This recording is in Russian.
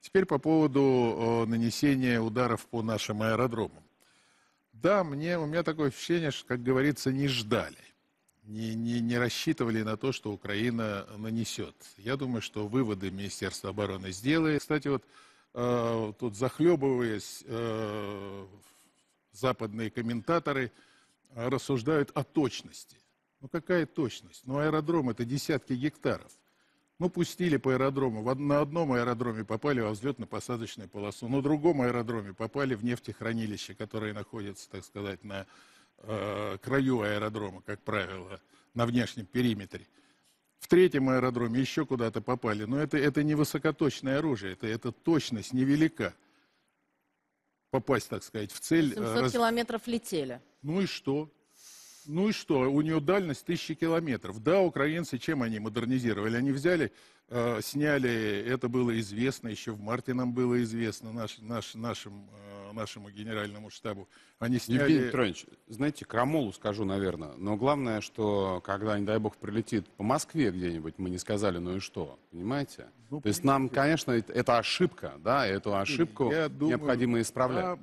Теперь по поводу э, нанесения ударов по нашим аэродромам. Да, мне, у меня такое ощущение, что, как говорится, не ждали. Не, не, не рассчитывали на то, что Украина нанесет. Я думаю, что выводы Министерства обороны сделает. Кстати, вот э, тут захлебываясь, э, западные комментаторы рассуждают о точности. Ну какая точность? Ну аэродром это десятки гектаров. Ну, пустили по аэродрому. На одном аэродроме попали во взлетно-посадочную полосу, на другом аэродроме попали в нефтехранилище, которое находится, так сказать, на э, краю аэродрома, как правило, на внешнем периметре. В третьем аэродроме еще куда-то попали. Но это, это не высокоточное оружие, это, это точность невелика. Попасть, так сказать, в цель... 700 э, раз... километров летели. Ну и что? Ну и что? У нее дальность тысячи километров. Да, украинцы, чем они модернизировали? Они взяли, э, сняли, это было известно, еще в марте нам было известно наш, наш, нашим, э, нашему генеральному штабу. Они сняли... Евгений Петрович, знаете, крамолу скажу, наверное, но главное, что когда, не дай бог, прилетит по Москве где-нибудь, мы не сказали, ну и что, понимаете? Ну, То есть нам, конечно, это ошибка, да, эту ошибку Я думаю, необходимо исправлять.